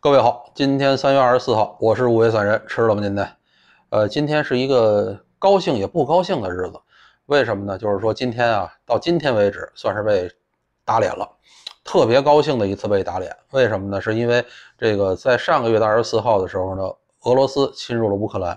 各位好，今天三月二十四号，我是五位散人，吃了吗，您呢？呃，今天是一个高兴也不高兴的日子，为什么呢？就是说今天啊，到今天为止算是被打脸了，特别高兴的一次被打脸。为什么呢？是因为这个在上个月的二十四号的时候呢，俄罗斯侵入了乌克兰，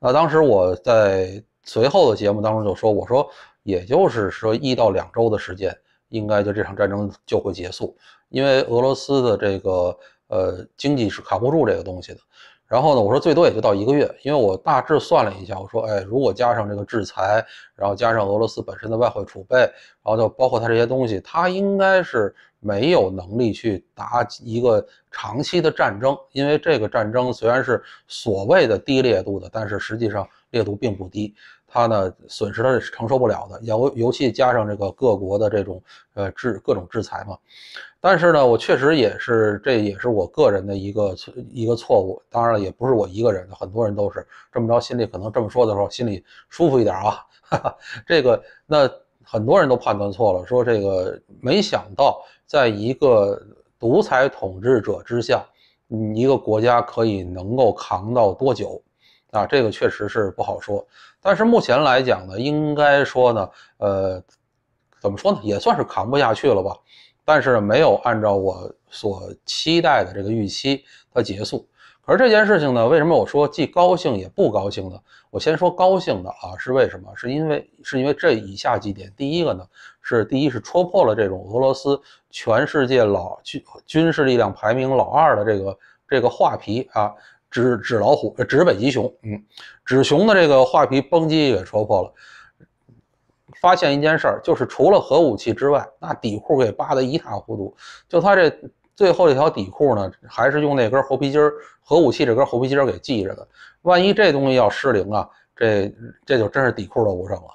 那当时我在随后的节目当中就说，我说也就是说一到两周的时间，应该就这场战争就会结束，因为俄罗斯的这个。呃，经济是扛不住这个东西的。然后呢，我说最多也就到一个月，因为我大致算了一下，我说，哎，如果加上这个制裁，然后加上俄罗斯本身的外汇储备，然后就包括它这些东西，它应该是没有能力去打一个长期的战争，因为这个战争虽然是所谓的低烈度的，但是实际上烈度并不低。他呢，损失他是承受不了的，尤尤其加上这个各国的这种呃制各种制裁嘛。但是呢，我确实也是，这也是我个人的一个一个错误。当然了，也不是我一个人，的，很多人都是这么着，心里可能这么说的时候，心里舒服一点啊。哈哈，这个，那很多人都判断错了，说这个没想到，在一个独裁统治者之下，一个国家可以能够扛到多久？啊，这个确实是不好说，但是目前来讲呢，应该说呢，呃，怎么说呢，也算是扛不下去了吧，但是没有按照我所期待的这个预期它结束。可是这件事情呢，为什么我说既高兴也不高兴呢？我先说高兴的啊，是为什么？是因为是因为这以下几点，第一个呢，是第一是戳破了这种俄罗斯全世界老军军事力量排名老二的这个这个画皮啊。纸纸老虎，纸北极熊，嗯，纸熊的这个画皮崩基也戳破了，发现一件事儿，就是除了核武器之外，那底裤给扒得一塌糊涂，就他这最后一条底裤呢，还是用那根猴皮筋儿，核武器这根猴皮筋儿给系着的，万一这东西要失灵啊，这这就真是底裤都不剩了，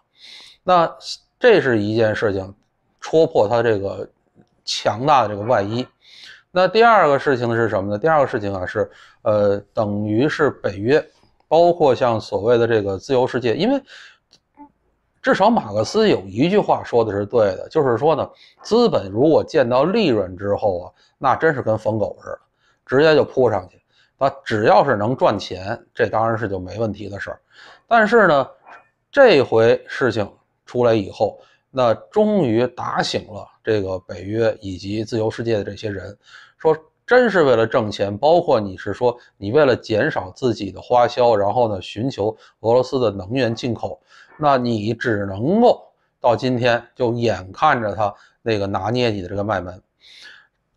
那这是一件事情，戳破他这个强大的这个外衣。那第二个事情是什么呢？第二个事情啊是，呃，等于是北约，包括像所谓的这个自由世界，因为至少马克思有一句话说的是对的，就是说呢，资本如果见到利润之后啊，那真是跟疯狗似的，直接就扑上去，啊，只要是能赚钱，这当然是就没问题的事儿。但是呢，这回事情出来以后。那终于打醒了这个北约以及自由世界的这些人，说真是为了挣钱，包括你是说你为了减少自己的花销，然后呢寻求俄罗斯的能源进口，那你只能够到今天就眼看着他那个拿捏你的这个脉门。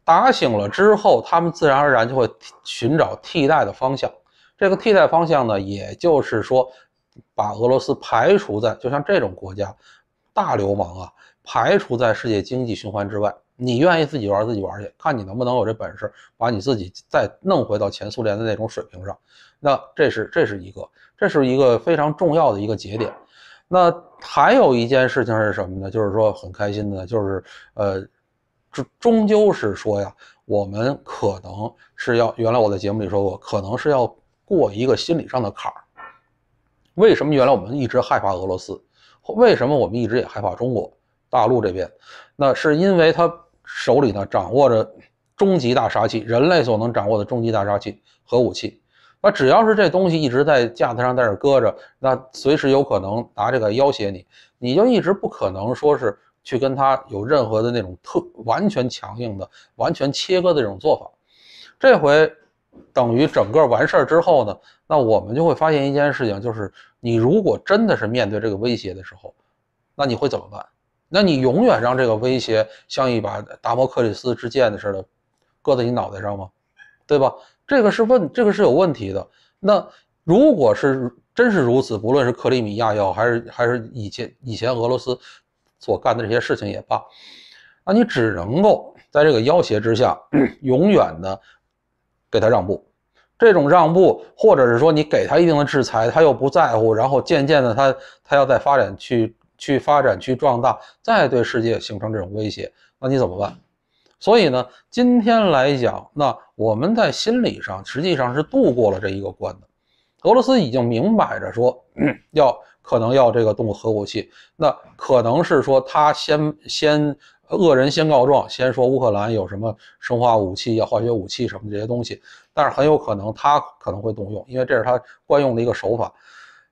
打醒了之后，他们自然而然就会寻找替代的方向。这个替代方向呢，也就是说把俄罗斯排除在，就像这种国家。大流氓啊，排除在世界经济循环之外，你愿意自己玩自己玩去，看你能不能有这本事把你自己再弄回到前苏联的那种水平上。那这是这是一个这是一个非常重要的一个节点。那还有一件事情是什么呢？就是说很开心的，就是呃，终终究是说呀，我们可能是要原来我在节目里说过，可能是要过一个心理上的坎儿。为什么原来我们一直害怕俄罗斯？为什么我们一直也害怕中国大陆这边？那是因为他手里呢掌握着终极大杀器，人类所能掌握的终极大杀器——核武器。那只要是这东西一直在架子上在这搁着，那随时有可能拿这个要挟你，你就一直不可能说是去跟他有任何的那种特完全强硬的、完全切割的这种做法。这回。等于整个完事儿之后呢，那我们就会发现一件事情，就是你如果真的是面对这个威胁的时候，那你会怎么办？那你永远让这个威胁像一把达摩克里斯之剑似的搁在你脑袋上吗？对吧？这个是问，这个是有问题的。那如果是真是如此，不论是克里米亚要还是还是以前以前俄罗斯所干的这些事情也罢，那你只能够在这个要挟之下永远的。给他让步，这种让步，或者是说你给他一定的制裁，他又不在乎，然后渐渐的他他要再发展去去发展去壮大，再对世界形成这种威胁，那你怎么办？所以呢，今天来讲，那我们在心理上实际上是度过了这一个关的。俄罗斯已经明摆着说 要可能要这个动核武器，那可能是说他先先。恶人先告状，先说乌克兰有什么生化武器、呀、化学武器什么这些东西，但是很有可能他可能会动用，因为这是他惯用的一个手法。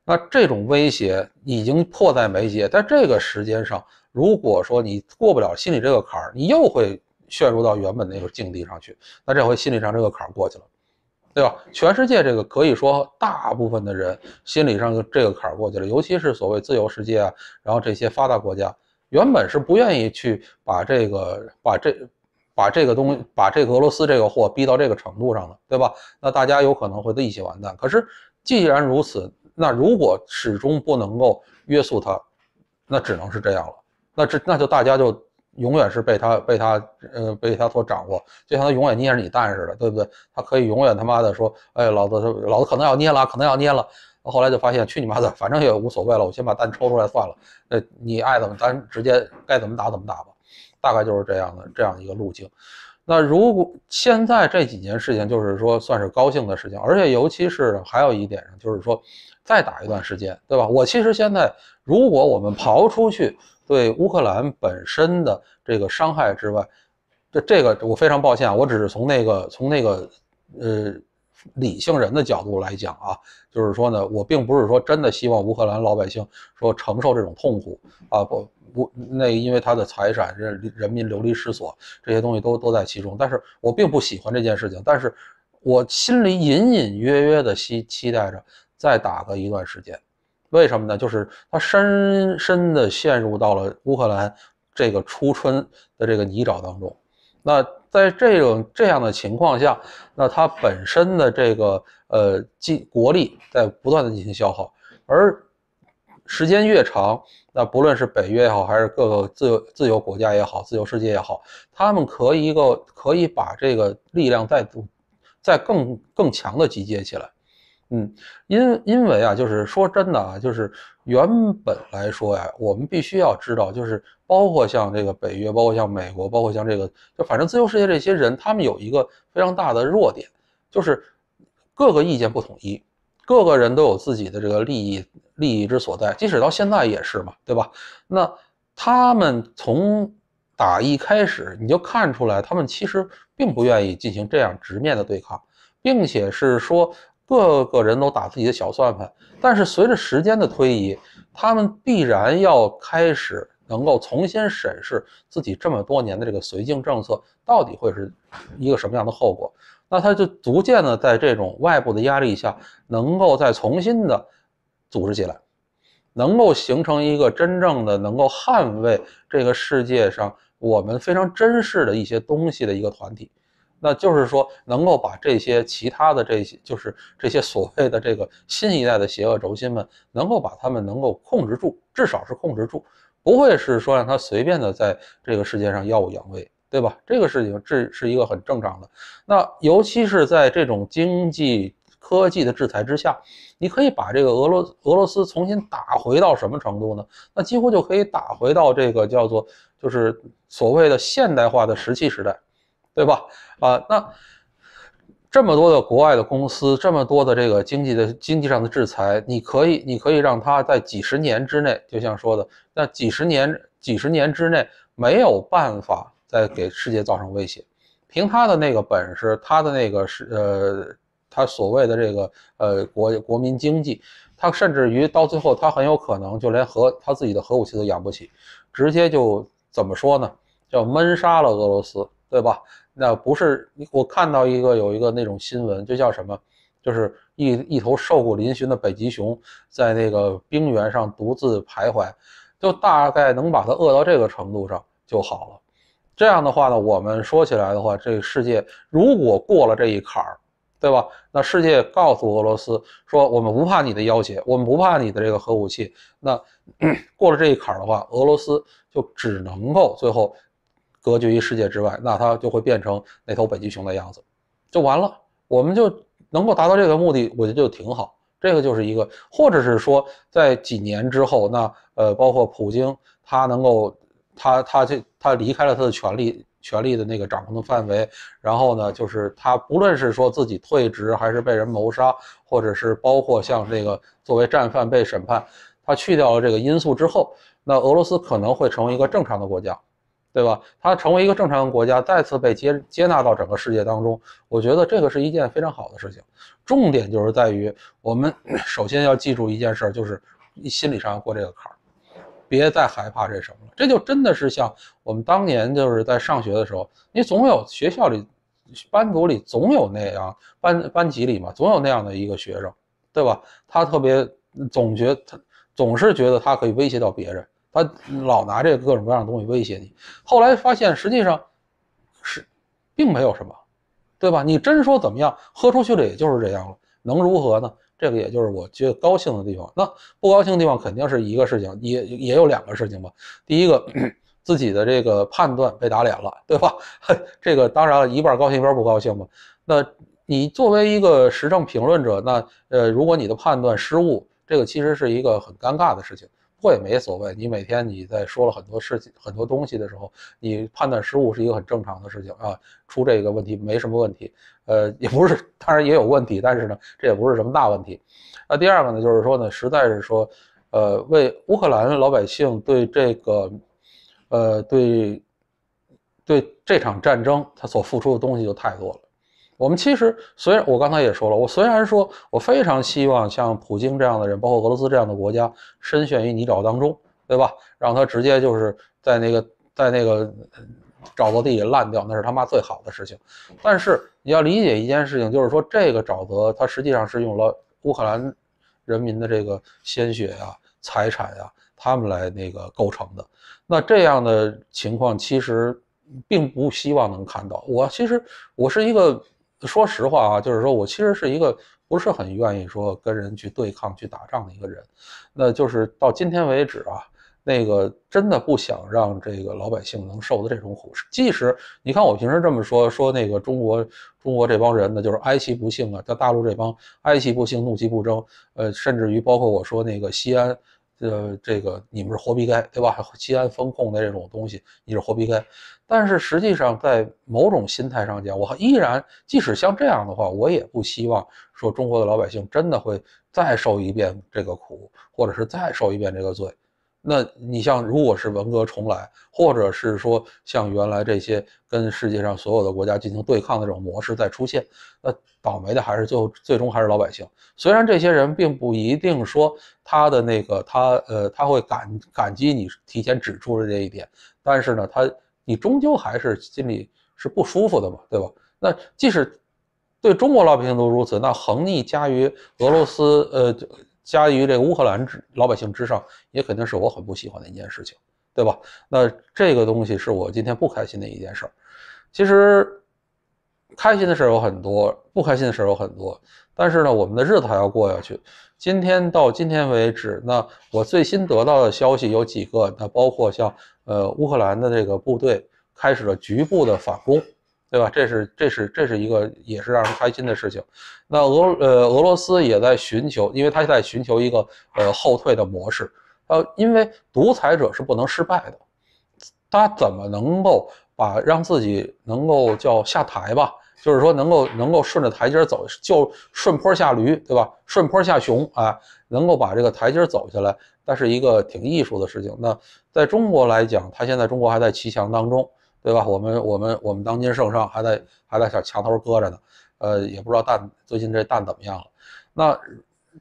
那这种威胁已经迫在眉睫，在这个时间上，如果说你过不了心理这个坎儿，你又会陷入到原本那个境地上去。那这回心理上这个坎儿过去了，对吧？全世界这个可以说大部分的人心理上这个坎儿过去了，尤其是所谓自由世界啊，然后这些发达国家。原本是不愿意去把这个、把这、把这个东、把这个俄罗斯这个货逼到这个程度上的，对吧？那大家有可能会一起完蛋。可是既然如此，那如果始终不能够约束他，那只能是这样了。那这那就大家就永远是被他被他呃被他所掌握，就像他永远捏着你蛋似的，对不对？他可以永远他妈的说：“哎，老子老子可能要捏了，可能要捏了。”后来就发现，去你妈的，反正也无所谓了，我先把蛋抽出来算了。呃，你爱怎么，咱直接该怎么打怎么打吧。大概就是这样的，这样一个路径。那如果现在这几件事情，就是说算是高兴的事情，而且尤其是还有一点就是说再打一段时间，对吧？我其实现在，如果我们刨出去对乌克兰本身的这个伤害之外，这这个我非常抱歉，我只是从那个从那个呃。理性人的角度来讲啊，就是说呢，我并不是说真的希望乌克兰老百姓说承受这种痛苦啊，不不，那因为他的财产、人人民流离失所这些东西都都在其中。但是我并不喜欢这件事情，但是我心里隐隐约约的期期待着再打个一段时间，为什么呢？就是他深深的陷入到了乌克兰这个初春的这个泥沼当中。那在这种这样的情况下，那它本身的这个呃，进国力在不断的进行消耗，而时间越长，那不论是北约也好，还是各个自由自由国家也好，自由世界也好，他们可以一个可以把这个力量再再更更强的集结起来。嗯，因因为啊，就是说真的啊，就是原本来说呀，我们必须要知道，就是包括像这个北约，包括像美国，包括像这个，就反正自由世界这些人，他们有一个非常大的弱点，就是各个意见不统一，各个人都有自己的这个利益利益之所在，即使到现在也是嘛，对吧？那他们从打一开始，你就看出来，他们其实并不愿意进行这样直面的对抗，并且是说。各个人都打自己的小算盘，但是随着时间的推移，他们必然要开始能够重新审视自己这么多年的这个绥靖政策到底会是一个什么样的后果。那他就逐渐的在这种外部的压力下，能够再重新的组织起来，能够形成一个真正的能够捍卫这个世界上我们非常珍视的一些东西的一个团体。那就是说，能够把这些其他的这些，就是这些所谓的这个新一代的邪恶轴心们，能够把他们能够控制住，至少是控制住，不会是说让他随便的在这个世界上耀武扬威，对吧？这个事情这是一个很正常的。那尤其是在这种经济科技的制裁之下，你可以把这个俄罗俄罗斯重新打回到什么程度呢？那几乎就可以打回到这个叫做就是所谓的现代化的石器时代。对吧？啊，那这么多的国外的公司，这么多的这个经济的经济上的制裁，你可以，你可以让他在几十年之内，就像说的，那几十年几十年之内没有办法再给世界造成威胁。凭他的那个本事，他的那个是呃，他所谓的这个呃国国民经济，他甚至于到最后，他很有可能就连核他自己的核武器都养不起，直接就怎么说呢？叫闷杀了俄罗斯。对吧？那不是我看到一个有一个那种新闻，就叫什么，就是一一头瘦骨嶙峋的北极熊在那个冰原上独自徘徊，就大概能把它饿到这个程度上就好了。这样的话呢，我们说起来的话，这个世界如果过了这一坎儿，对吧？那世界告诉俄罗斯说，我们不怕你的要挟，我们不怕你的这个核武器。那 过了这一坎儿的话，俄罗斯就只能够最后。隔绝于世界之外，那他就会变成那头北极熊的样子，就完了。我们就能够达到这个目的，我觉得就挺好。这个就是一个，或者是说，在几年之后，那呃，包括普京，他能够，他他这他离开了他的权力权力的那个掌控的范围，然后呢，就是他不论是说自己退职，还是被人谋杀，或者是包括像这个作为战犯被审判，他去掉了这个因素之后，那俄罗斯可能会成为一个正常的国家。对吧？他成为一个正常的国家，再次被接接纳到整个世界当中，我觉得这个是一件非常好的事情。重点就是在于，我们 首先要记住一件事，就是你心理上要过这个坎儿，别再害怕这什么了。这就真的是像我们当年就是在上学的时候，你总有学校里、班组里总有那样班班级里嘛，总有那样的一个学生，对吧？他特别，总觉他总是觉得他可以威胁到别人。他老拿这各种各样的东西威胁你，后来发现实际上是并没有什么，对吧？你真说怎么样喝出去了，也就是这样了，能如何呢？这个也就是我觉得高兴的地方。那不高兴地方肯定是一个事情，也也有两个事情吧。第一个，自己的这个判断被打脸了，对吧？这个当然了一半高兴一半不高兴嘛。那你作为一个时政评论者，那呃，如果你的判断失误，这个其实是一个很尴尬的事情。会没所谓，你每天你在说了很多事情、很多东西的时候，你判断失误是一个很正常的事情啊，出这个问题没什么问题，呃，也不是，当然也有问题，但是呢，这也不是什么大问题。那第二个呢，就是说呢，实在是说，呃，为乌克兰老百姓对这个，呃，对，对这场战争他所付出的东西就太多了。我们其实，虽然我刚才也说了，我虽然说我非常希望像普京这样的人，包括俄罗斯这样的国家深陷于泥沼当中，对吧？让他直接就是在那个在那个沼泽地里烂掉，那是他妈最好的事情。但是你要理解一件事情，就是说这个沼泽它实际上是用了乌克兰人民的这个鲜血呀、财产呀，他们来那个构成的。那这样的情况其实并不希望能看到。我其实我是一个。说实话啊，就是说我其实是一个不是很愿意说跟人去对抗、去打仗的一个人。那就是到今天为止啊，那个真的不想让这个老百姓能受的这种苦。即使你看我平时这么说，说那个中国中国这帮人呢，就是哀其不幸啊，在大陆这帮哀其不幸、怒其不争。呃，甚至于包括我说那个西安。呃，这个你们是活逼该，对吧？西 安风控的这种东西，你是活逼该。但是实际上，在某种心态上讲，我依然即使像这样的话，我也不希望说中国的老百姓真的会再受一遍这个苦，或者是再受一遍这个罪。那你像，如果是文革重来，或者是说像原来这些跟世界上所有的国家进行对抗的这种模式再出现，那倒霉的还是最后最终还是老百姓。虽然这些人并不一定说他的那个他呃他会感感激你提前指出了这一点，但是呢他你终究还是心里是不舒服的嘛，对吧？那即使对中国老百姓都如此，那横逆加于俄罗斯呃。加于这个乌克兰之老百姓之上，也肯定是我很不喜欢的一件事情，对吧？那这个东西是我今天不开心的一件事儿。其实，开心的事儿有很多，不开心的事儿有很多。但是呢，我们的日子还要过下去。今天到今天为止，那我最新得到的消息有几个，那包括像呃乌克兰的这个部队开始了局部的反攻。对吧？这是这是这是一个也是让人开心的事情。那俄呃俄罗斯也在寻求，因为它在寻求一个呃后退的模式。呃，因为独裁者是不能失败的，他怎么能够把让自己能够叫下台吧？就是说能够能够顺着台阶走，就顺坡下驴，对吧？顺坡下熊啊，能够把这个台阶走下来，那是一个挺艺术的事情。那在中国来讲，他现在中国还在骑墙当中。对吧？我们我们我们当今圣上还在还在小墙头搁着呢，呃，也不知道蛋最近这蛋怎么样了。那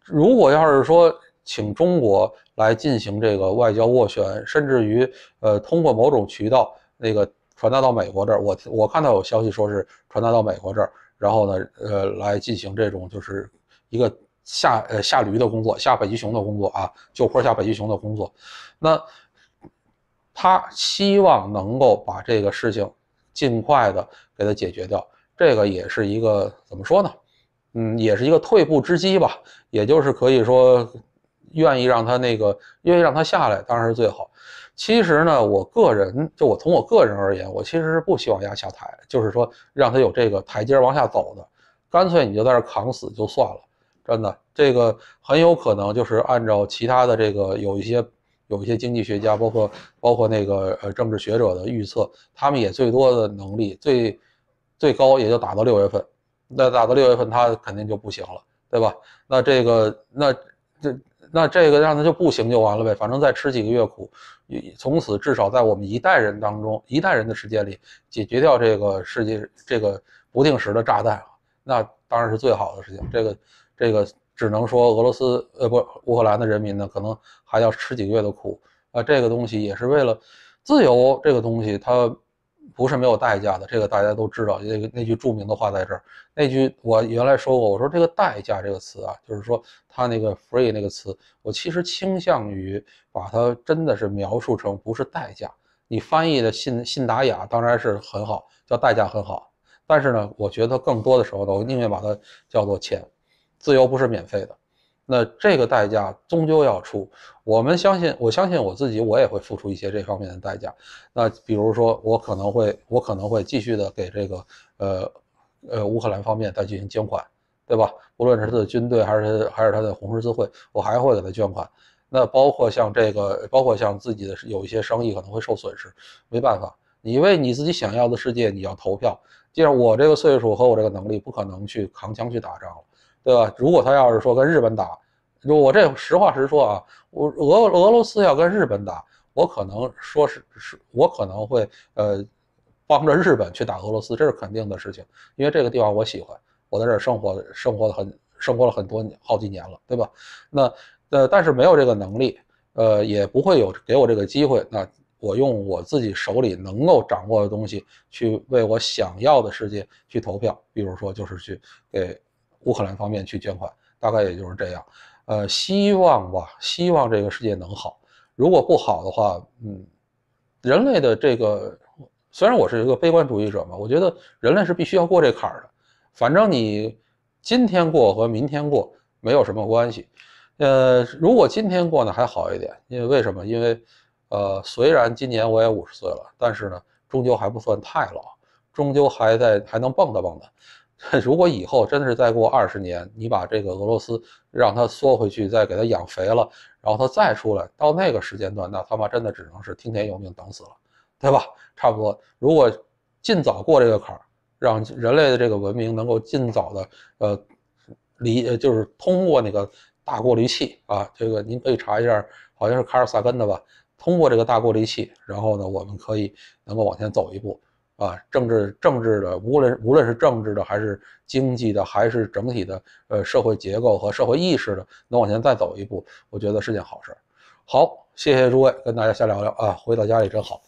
如果要是说请中国来进行这个外交斡旋，甚至于呃通过某种渠道那个传达到美国这儿，我我看到有消息说是传达到美国这儿，然后呢呃来进行这种就是一个下呃下驴的工作，下北极熊的工作啊，就坡下北极熊的工作，那。他希望能够把这个事情尽快的给他解决掉，这个也是一个怎么说呢？嗯，也是一个退步之机吧。也就是可以说，愿意让他那个愿意让他下来，当然是最好。其实呢，我个人就我从我个人而言，我其实是不希望他下台，就是说让他有这个台阶往下走的。干脆你就在这扛死就算了。真的，这个很有可能就是按照其他的这个有一些。有一些经济学家，包括包括那个呃政治学者的预测，他们也最多的能力最最高也就打到六月份，那打到六月份他肯定就不行了，对吧？那这个那这那这个让他就不行就完了呗，反正再吃几个月苦，从此至少在我们一代人当中一代人的时间里解决掉这个世界这个不定时的炸弹，那当然是最好的事情。这个这个。只能说俄罗斯，呃，不，乌克兰的人民呢，可能还要吃几个月的苦啊。这个东西也是为了自由，这个东西它不是没有代价的。这个大家都知道，那个那句著名的话在这儿。那句我原来说过，我说这个“代价”这个词啊，就是说它那个 “free” 那个词，我其实倾向于把它真的是描述成不是代价。你翻译的“信信达雅”当然是很好，叫代价很好。但是呢，我觉得更多的时候呢，我宁愿把它叫做钱。自由不是免费的，那这个代价终究要出。我们相信，我相信我自己，我也会付出一些这方面的代价。那比如说，我可能会，我可能会继续的给这个呃呃乌克兰方面再进行捐款，对吧？无论是他的军队，还是还是他的红十字会，我还会给他捐款。那包括像这个，包括像自己的有一些生意可能会受损失，没办法，你为你自己想要的世界你要投票。既然我这个岁数和我这个能力，不可能去扛枪去打仗了。对吧？如果他要是说跟日本打，就我这实话实说啊，我俄俄罗斯要跟日本打，我可能说是是我可能会呃帮着日本去打俄罗斯，这是肯定的事情，因为这个地方我喜欢，我在这儿生活生活的很生活了很多好几年了，对吧？那呃，但是没有这个能力，呃，也不会有给我这个机会，那我用我自己手里能够掌握的东西去为我想要的世界去投票，比如说就是去给。乌克兰方面去捐款，大概也就是这样，呃，希望吧，希望这个世界能好。如果不好的话，嗯，人类的这个，虽然我是一个悲观主义者嘛，我觉得人类是必须要过这坎儿的。反正你今天过和明天过没有什么关系，呃，如果今天过呢还好一点，因为为什么？因为，呃，虽然今年我也五十岁了，但是呢，终究还不算太老，终究还在还能蹦跶蹦跶。如果以后真的是再过二十年，你把这个俄罗斯让它缩回去，再给它养肥了，然后它再出来，到那个时间段，那他妈真的只能是听天由命等死了，对吧？差不多。如果尽早过这个坎儿，让人类的这个文明能够尽早的呃离，就是通过那个大过滤器啊，这个您可以查一下，好像是卡尔萨根的吧？通过这个大过滤器，然后呢，我们可以能够往前走一步。啊，政治政治的，无论无论是政治的，还是经济的，还是整体的，呃，社会结构和社会意识的，能往前再走一步，我觉得是件好事。好，谢谢诸位，跟大家瞎聊聊啊，回到家里真好。